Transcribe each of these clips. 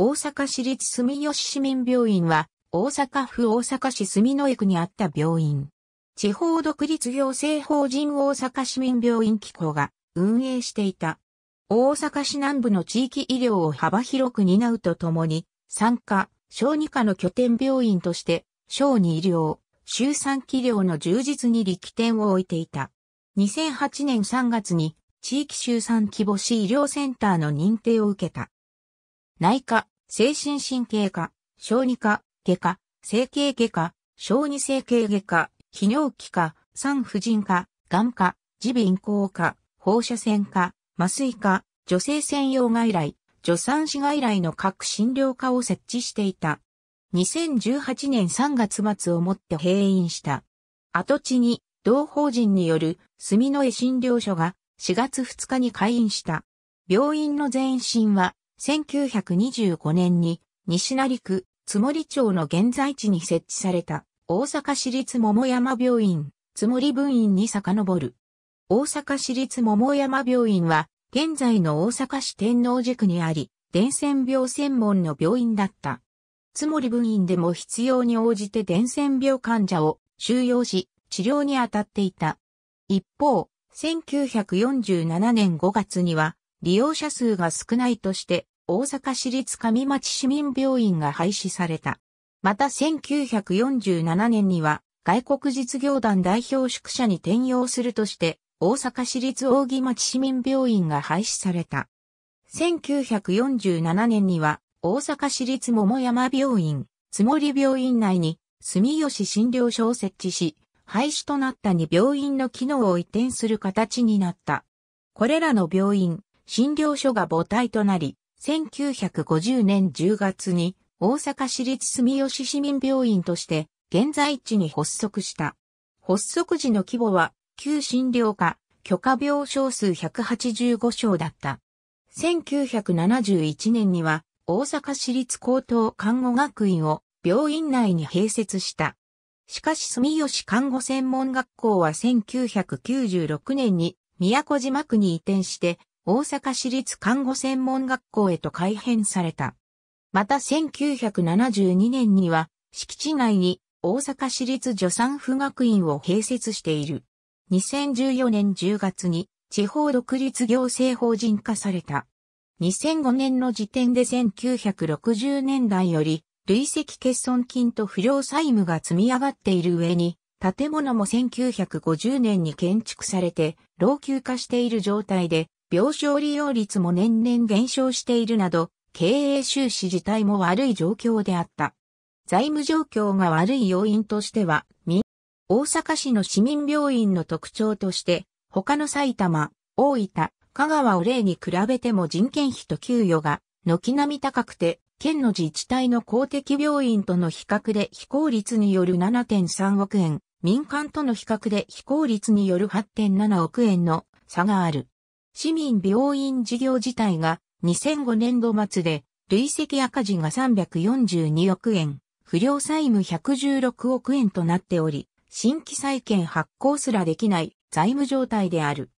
大阪市立住吉市民病院は、大阪府大阪市住之江区にあった病院。地方独立行政法人大阪市民病院機構が運営していた。大阪市南部の地域医療を幅広く担うとともに、産科、小児科の拠点病院として、小児医療、周産期療の充実に力点を置いていた。2008年3月に地域周産規模市医療センターの認定を受けた。内科、精神神経科、小児科、外科、整形外科、小児整形外科、泌尿器科、産婦人科、眼科、耳鼻咽喉科、放射線科、麻酔科、女性専用外来、助産師外来の各診療科を設置していた。2018年3月末をもって閉院した。跡地に同法人による住の絵診療所が4月2日に開院した。病院の前身は1925年に西成区津森町の現在地に設置された大阪市立桃山病院津森分院に遡る。大阪市立桃山病院は現在の大阪市天王寺区にあり、伝染病専門の病院だった。津森分院でも必要に応じて伝染病患者を収容し治療に当たっていた。一方、1947年5月には利用者数が少ないとして大阪市立上町市民病院が廃止された。また1947年には外国実業団代表宿舎に転用するとして大阪市立大木町市民病院が廃止された。1947年には大阪市立桃山病院、つもり病院内に住吉診療所を設置し、廃止となったに病院の機能を移転する形になった。これらの病院、診療所が母体となり、1950年10月に大阪市立住吉市民病院として現在地に発足した。発足時の規模は旧診療科許可病床数185床だった。1971年には大阪市立高等看護学院を病院内に併設した。しかし住吉看護専門学校は1996年に宮古島区に移転して大阪市立看護専門学校へと改編された。また1972年には、敷地内に大阪市立助産婦学院を併設している。2014年10月に地方独立行政法人化された。2005年の時点で1960年代より累積欠損金と不良債務が積み上がっている上に、建物も1950年に建築されて老朽化している状態で病床利用率も年々減少しているなど、経営収支自体も悪い状況であった。財務状況が悪い要因としては、民、大阪市の市民病院の特徴として、他の埼玉、大分、香川を例に比べても人件費と給与が、軒並み高くて、県の自治体の公的病院との比較で非効率による7.3億円、民間との比較で非効率による8.7億円の差がある。市民病院事業自体が2005年度末で累積赤字が342億円、不良債務116億円となっており、新規債券発行すらできない財務状態である。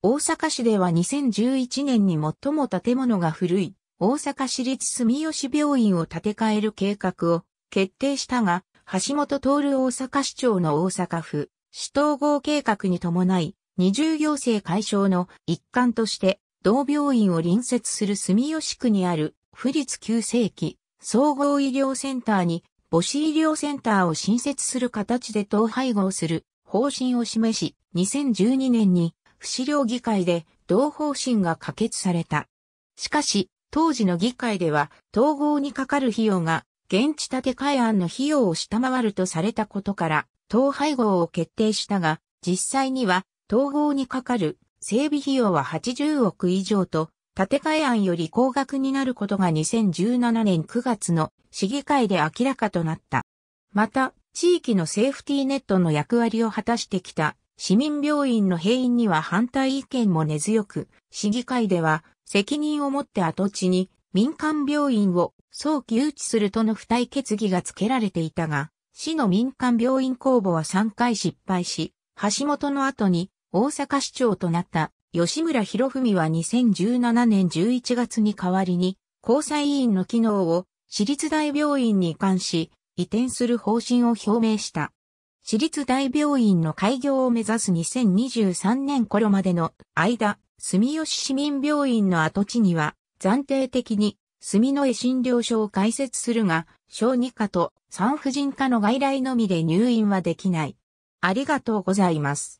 大阪市では2011年に最も建物が古い大阪市立住吉病院を建て替える計画を決定したが、橋本徹大阪市長の大阪府、市統合計画に伴い、二重行政解消の一環として、同病院を隣接する住吉区にある、府立急性期総合医療センターに母子医療センターを新設する形で統廃合する方針を示し、2012年に不死療議会で同方針が可決された。しかし、当時の議会では統合にかかる費用が現地建て替え案の費用を下回るとされたことから、統廃合を決定したが、実際には統合にかかる整備費用は80億以上と、建て替え案より高額になることが2017年9月の市議会で明らかとなった。また、地域のセーフティーネットの役割を果たしてきた市民病院の閉院には反対意見も根強く、市議会では責任を持って跡地に民間病院を早期誘致するとの付帯決議が付けられていたが、市の民間病院公募は3回失敗し、橋本の後に大阪市長となった吉村博文は2017年11月に代わりに、交際委員の機能を私立大病院に関し、移転する方針を表明した。私立大病院の開業を目指す2023年頃までの間、住吉市民病院の跡地には、暫定的に住の絵診療所を開設するが、小児科と産婦人科の外来のみで入院はできない。ありがとうございます。